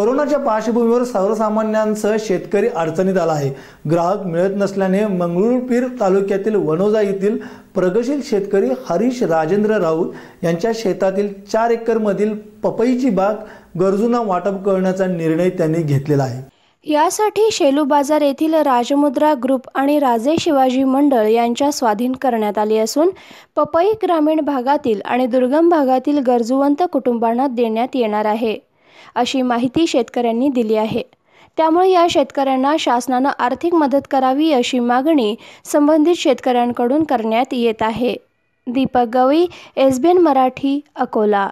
कोरोनाच्या पार्श्वभूमीवर सर्वसामान्यांसह शेतकरी अडचणीत आला आहे ग्राहक मिळत नसल्याने मंगळूरपीर तालुक्यातील वनोजा येथील प्रगतशील शेतकरी हरीश राजेंद्र राऊत यांच्या शेतातील चार एकरमधील पपईची बाग गरजूंना वाटप करण्याचा निर्णय त्यांनी घेतलेला आहे यासाठी शेलू बाजार येथील राजमुद्रा ग्रुप आणि राजे शिवाजी मंडळ यांच्या स्वाधीन करण्यात आली असून पपई ग्रामीण भागातील आणि दुर्गम भागातील गरजुवंत कुटुंबांना देण्यात येणार आहे अशी माहिती शेतकऱ्यांनी दिली आहे त्यामुळे या शेतकऱ्यांना शासनानं आर्थिक मदत करावी अशी मागणी संबंधित शेतकऱ्यांकडून करण्यात येत आहे दीपक गवई एस मराठी अकोला